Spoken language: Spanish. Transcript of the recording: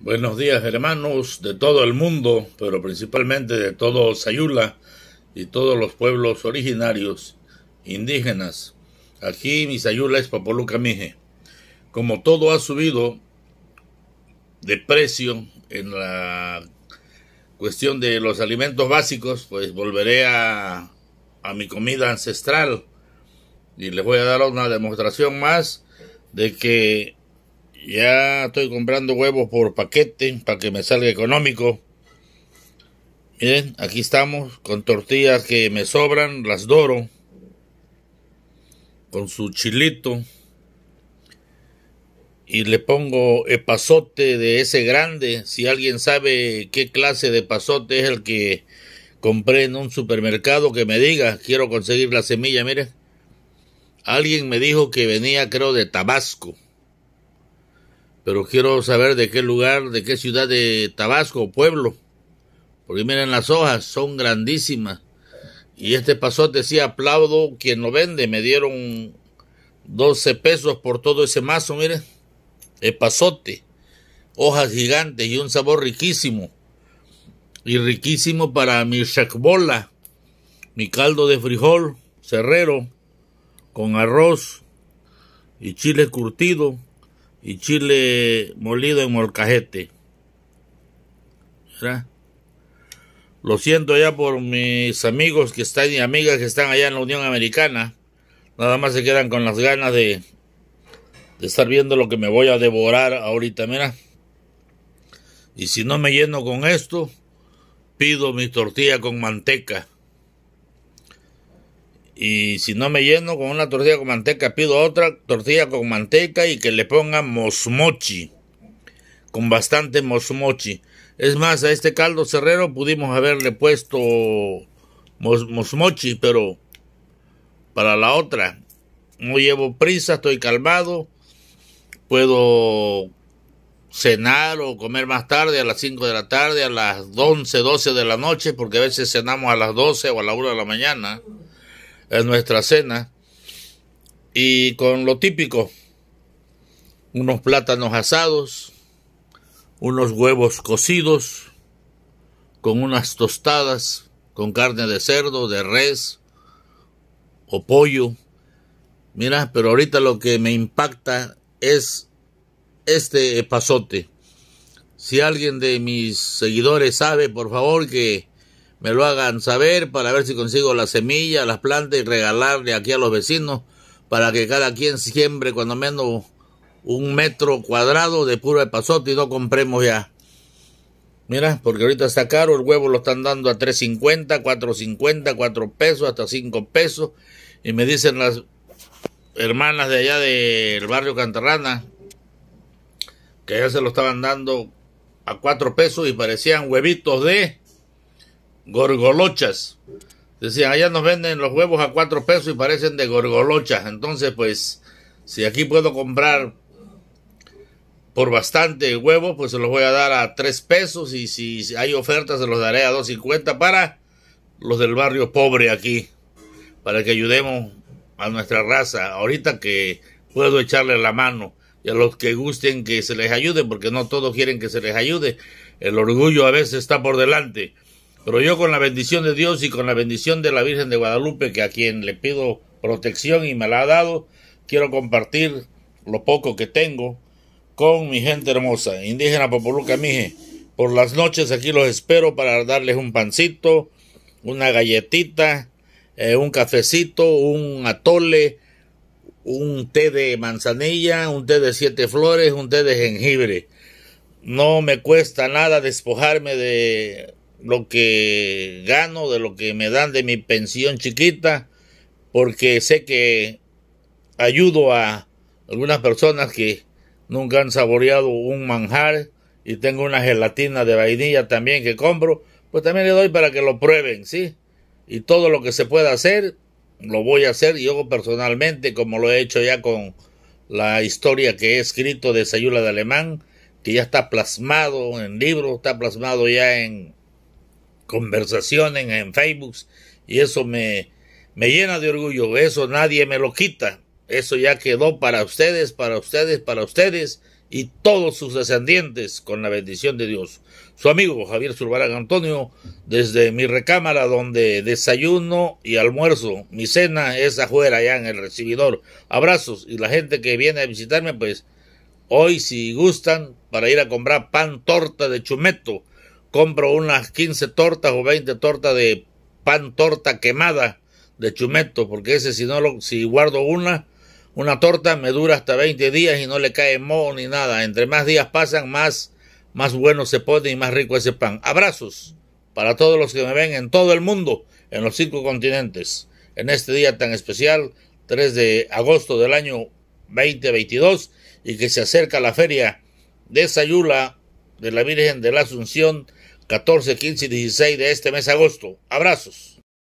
Buenos días hermanos de todo el mundo, pero principalmente de todo Sayula y todos los pueblos originarios indígenas. Aquí mi Sayula es Papoluca Mije. Como todo ha subido de precio en la cuestión de los alimentos básicos, pues volveré a, a mi comida ancestral y les voy a dar una demostración más de que ya estoy comprando huevos por paquete para que me salga económico. Miren, aquí estamos con tortillas que me sobran, las doro. Con su chilito. Y le pongo epazote de ese grande. Si alguien sabe qué clase de epazote es el que compré en un supermercado, que me diga, quiero conseguir la semilla, miren. Alguien me dijo que venía, creo, de Tabasco pero quiero saber de qué lugar, de qué ciudad de Tabasco pueblo. Porque miren las hojas, son grandísimas. Y este pasote sí aplaudo quien lo vende. Me dieron 12 pesos por todo ese mazo, miren. El pasote, hojas gigantes y un sabor riquísimo. Y riquísimo para mi shakbola, mi caldo de frijol, cerrero, con arroz y chile curtido y chile molido en molcajete. Lo siento ya por mis amigos que están y amigas que están allá en la Unión Americana. Nada más se quedan con las ganas de, de estar viendo lo que me voy a devorar ahorita, mira. Y si no me lleno con esto, pido mi tortilla con manteca. Y si no me lleno con una tortilla con manteca, pido otra tortilla con manteca y que le ponga mosmochi. Con bastante mosmochi. Es más, a este caldo cerrero pudimos haberle puesto mosmochi, pero para la otra. No llevo prisa, estoy calmado. Puedo cenar o comer más tarde, a las 5 de la tarde, a las 11, 12 de la noche, porque a veces cenamos a las 12 o a la 1 de la mañana en nuestra cena y con lo típico, unos plátanos asados, unos huevos cocidos, con unas tostadas, con carne de cerdo, de res o pollo. Mira, pero ahorita lo que me impacta es este pasote. Si alguien de mis seguidores sabe, por favor, que me lo hagan saber para ver si consigo la semillas, las plantas y regalarle aquí a los vecinos para que cada quien siembre cuando menos un metro cuadrado de puro epazote y no compremos ya. Mira, porque ahorita está caro, el huevo lo están dando a 3.50, 4.50, 4 pesos, hasta 5 pesos. Y me dicen las hermanas de allá del barrio Cantarrana que ya se lo estaban dando a 4 pesos y parecían huevitos de gorgolochas. Decían, allá nos venden los huevos a cuatro pesos y parecen de gorgolochas. Entonces, pues, si aquí puedo comprar por bastante huevos, pues se los voy a dar a tres pesos y si hay ofertas se los daré a dos cincuenta para los del barrio pobre aquí, para que ayudemos a nuestra raza. Ahorita que puedo echarle la mano y a los que gusten que se les ayude, porque no todos quieren que se les ayude. El orgullo a veces está por delante. Pero yo con la bendición de Dios y con la bendición de la Virgen de Guadalupe, que a quien le pido protección y me la ha dado, quiero compartir lo poco que tengo con mi gente hermosa, indígena Popoluca Mije. Por las noches aquí los espero para darles un pancito, una galletita, eh, un cafecito, un atole, un té de manzanilla, un té de siete flores, un té de jengibre. No me cuesta nada despojarme de lo que gano, de lo que me dan de mi pensión chiquita, porque sé que ayudo a algunas personas que nunca han saboreado un manjar y tengo una gelatina de vainilla también que compro, pues también le doy para que lo prueben, ¿sí? Y todo lo que se pueda hacer, lo voy a hacer yo personalmente, como lo he hecho ya con la historia que he escrito de Sayula de Alemán, que ya está plasmado en libros, está plasmado ya en conversaciones en Facebook y eso me, me llena de orgullo. Eso nadie me lo quita. Eso ya quedó para ustedes, para ustedes, para ustedes y todos sus descendientes con la bendición de Dios. Su amigo Javier Zurbarán Antonio, desde mi recámara donde desayuno y almuerzo, mi cena es afuera ya en el recibidor. Abrazos y la gente que viene a visitarme, pues hoy si gustan para ir a comprar pan torta de chumeto compro unas 15 tortas o 20 tortas de pan torta quemada de chumeto, porque ese si no lo, si guardo una, una torta me dura hasta 20 días y no le cae moho ni nada. Entre más días pasan, más, más bueno se pone y más rico ese pan. Abrazos para todos los que me ven en todo el mundo, en los cinco continentes, en este día tan especial, 3 de agosto del año 2022, y que se acerca la feria de Sayula de la Virgen de la Asunción 14, 15 y 16 de este mes de agosto. Abrazos.